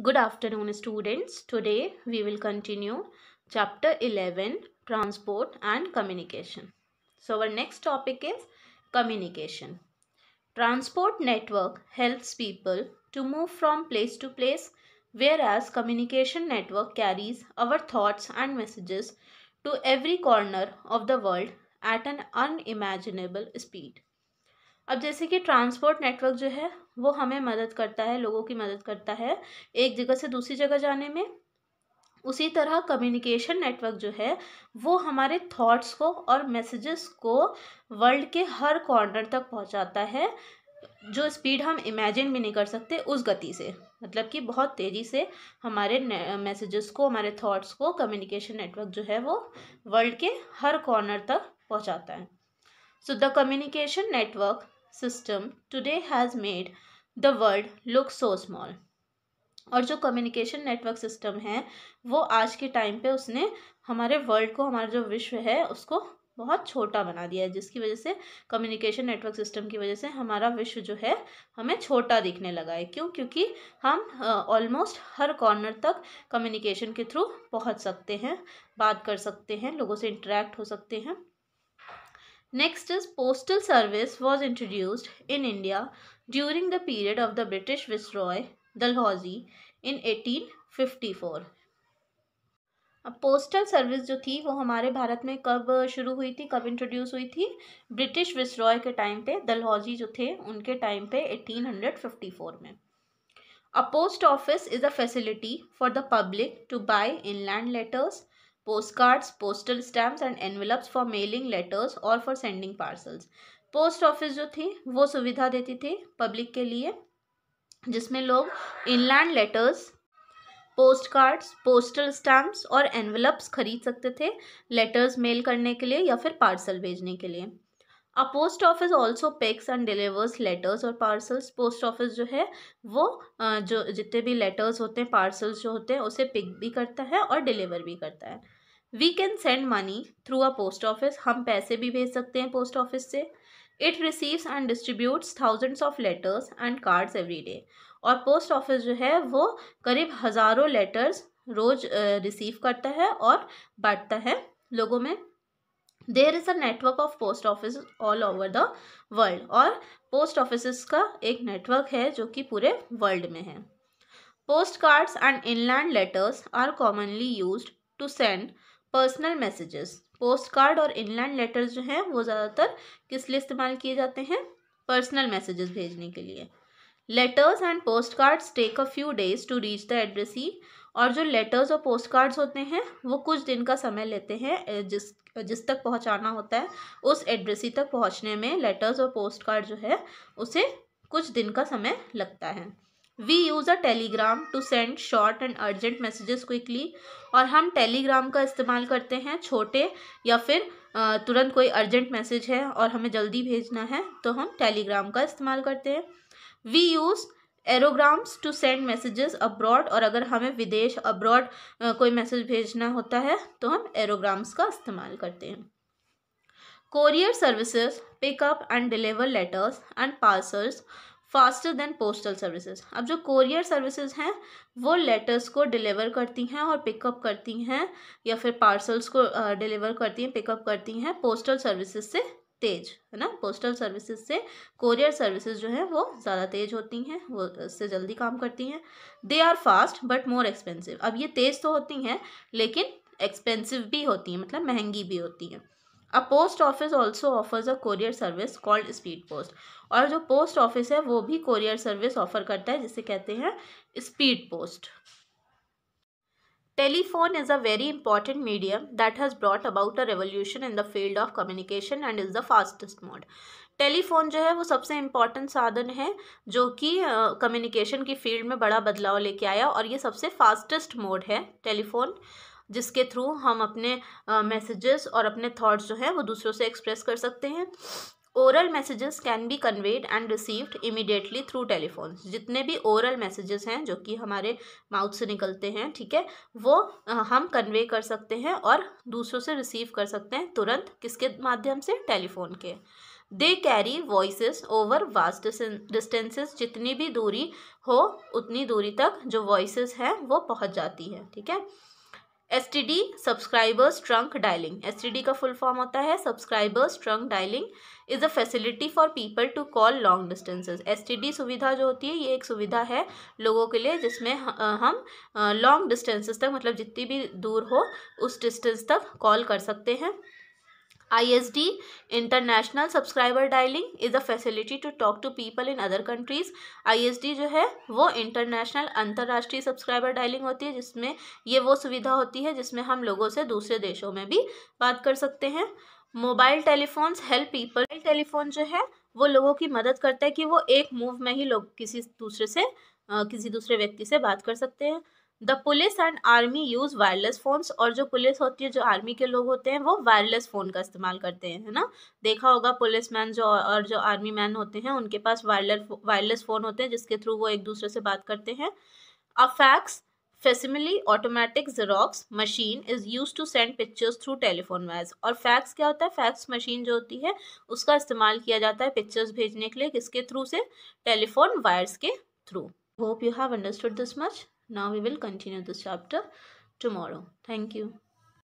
Good afternoon students. Today we will continue chapter 11 transport and communication. So our next topic is communication. Transport network helps people to move from place to place whereas communication network carries our thoughts and messages to every corner of the world at an unimaginable speed. अब जैसे कि transport network जो है वो हमें मदद करता है लोगों की मदद करता है एक जगह से दूसरी जगह जाने में उसी तरह कम्युनिकेशन नेटवर्क जो है वो हमारे थॉट्स को और मैसेजेस को वर्ल्ड के हर कॉर्नर तक पहुंचाता है जो स्पीड हम इमेजिन भी नहीं कर सकते उस गति से मतलब कि बहुत तेज़ी से हमारे मैसेजेस को हमारे थॉट्स को कम्युनिकेशन नेटवर्क जो है वो वर्ल्ड के हर कॉर्नर तक पहुंचाता है so the communication network system today has made the world look so small और जो कम्युनिकेशन नेटवर्क सिस्टम है वो आज के टाइम पे उसने हमारे वर्ल्ड को हमारा जो विश्व है उसको बहुत छोटा बना दिया है जिसकी वजह से कम्युनिकेशन नेटवर्क सिस्टम की वजह से हमारा विश्व जो है हमें छोटा दिखने लगा है क्यों क्योंकि हम ऑलमोस्ट uh, हर कॉर्नर तक कम्युनिकेशन के थ्रू पहुंच सकते हैं बात कर सकते हैं लोगों से इंटरेक्ट हो सकते हैं Next is postal service was introduced in India during the period of the British Viceroy Dalhousie in 1854. अब पोस्टल सर्विस जो थी वो हमारे भारत में कब शुरू हुई थी कब इंट्रोड्यूस हुई थी ब्रिटिश विसरॉय के टाइम पे दलहौजी जो थे उनके टाइम पे 1854 में a post office is a facility for the public to in inland letters postcards, postal stamps and envelopes for mailing letters or for sending parcels. Post office जो थी वो सुविधा देती थी पब्लिक के लिए जिसमें लोग inland letters postcards postal stamps और एनवलप्स खरीद सकते थे लेटर्स मेल करने के लिए या फिर पार्सल भेजने के लिए a post office also packs and delivers letters और पार्सल्स पोस्ट ऑफिस जो है वो जो जितने भी लेटर्स होते हैं पार्सल्स जो होते हैं उसे पिक भी करता है और डिलीवर भी करता है we can send money through a post office हम पैसे भी भेज सकते हैं पोस्ट ऑफिस से it receives and distributes thousands of letters and cards every day और पोस्ट ऑफिस जो है वो करीब हज़ारों लेटर्स रोज रिसीव करता है और बांटता है लोगों में there is a network of post office all over the world और पोस्ट ऑफिस का एक नेटवर्क है जो कि पूरे वर्ल्ड में है postcards and inland letters are commonly use to send personal messages postcard और इनलैंड लेटर्स जो हैं वो ज़्यादातर किस लिए इस्तेमाल किए जाते हैं पर्सनल मैसेजेस भेजने के लिए letters and postcards take a few days to reach the addressee और जो लेटर्स और पोस्ट कार्ड्स होते हैं वो कुछ दिन का समय लेते हैं जिस जिस तक पहुंचाना होता है उस एड्रेसी तक पहुंचने में लेटर्स और पोस्ट कार्ड जो है उसे कुछ दिन का समय लगता है we use a telegram to send short and urgent messages quickly और हम टेलीग्राम का इस्तेमाल करते हैं छोटे या फिर तुरंत कोई अर्जेंट मैसेज है और हमें जल्दी भेजना है तो हम टेलीग्राम का इस्तेमाल करते हैं we use aerograms to send messages abroad और अगर हमें विदेश अब्रॉड कोई मैसेज भेजना होता है तो हम एरोग्राम्स का इस्तेमाल करते हैं courier services pick up and deliver letters and parcels faster than postal services अब जो कोरियर सर्विसेज हैं वो लेटर्स को डिलीवर करती हैं और पिकअप करती हैं या फिर पार्सल्स को डिलीवर करती हैं पिकअप करती हैं पोस्टल सर्विसेज से तेज है ना पोस्टल सर्विसेज से कोरियर सर्विसेज जो है वो ज़्यादा तेज होती हैं वो इससे जल्दी काम करती हैं they are fast but more expensive अब ये तेज़ तो होती हैं लेकिन एक्सपेंसिव भी होती हैं मतलब महंगी भी होती हैं a post office also offers a courier service called speed post और जो पोस्ट ऑफिस है वो भी कोरियर सर्विस ऑफर करता है जिसे कहते हैं speed post telephone is a very important medium that has brought about a revolution in the field of communication and is the fastest mode telephone जो है वो सबसे इम्पॉर्टेंट साधन है जो कि कम्युनिकेशन uh, की फील्ड में बड़ा बदलाव लेके आया और ये सबसे फास्टेस्ट मोड है टेलीफोन जिसके थ्रू हम अपने मैसेजेस और अपने थॉट्स जो है वो दूसरों से एक्सप्रेस कर सकते हैं oral messages can be conveyed and received immediately through telephone जितने भी ओरल मैसेजेस हैं जो कि हमारे माउथ से निकलते हैं ठीक है वो हम कन्वे कर सकते हैं और दूसरों से रिसीव कर सकते हैं तुरंत किसके माध्यम से टेलीफोन के they carry voice over vast distances जितनी भी दूरी हो उतनी दूरी तक जो वॉइस हैं वो पहुँच जाती है ठीक है S T D subscribers trunk dialling S T D का फुल फॉर्म होता है subscribers trunk dialling is a facility for people to call long distances S T D सुविधा जो होती है ये एक सुविधा है लोगों के लिए जिसमें हम लॉन्ग डिस्टेंसेज तक मतलब जितनी भी दूर हो उस डिस्टेंस तक कॉल कर सकते हैं ISD international subscriber dialling is a facility to talk to people in other countries D जो है वो इंटरनेशनल अंतर्राष्ट्रीय सब्सक्राइबर डायलिंग होती है जिसमें ये वो सुविधा होती है जिसमें हम लोगों से दूसरे देशों में भी बात कर सकते हैं mobile telephones help people mobile telephone जो है वो लोगों की मदद करता है कि वो एक मूव में ही लोग किसी दूसरे से किसी दूसरे व्यक्ति से बात कर सकते हैं the police and army use wireless phones और जो पुलिस होती है जो आर्मी के लोग होते हैं वो वायरलेस फ़ोन का इस्तेमाल करते हैं है ना देखा होगा पुलिस मैन जो और जो आर्मी मैन होते हैं उनके पास वायरलेस वायरलेस फ़ोन होते हैं जिसके थ्रू वो एक दूसरे से बात करते हैं a fax facsimile automatic Xerox machine is use to send pictures through telephone wires और फैक्स क्या होता है फैक्स मशीन जो होती है उसका इस्तेमाल किया जाता है पिक्चर्स भेजने के लिए किसके थ्रू से टेलीफोन वायर्स के through hope you have understood this much Now we will continue this chapter tomorrow. Thank you.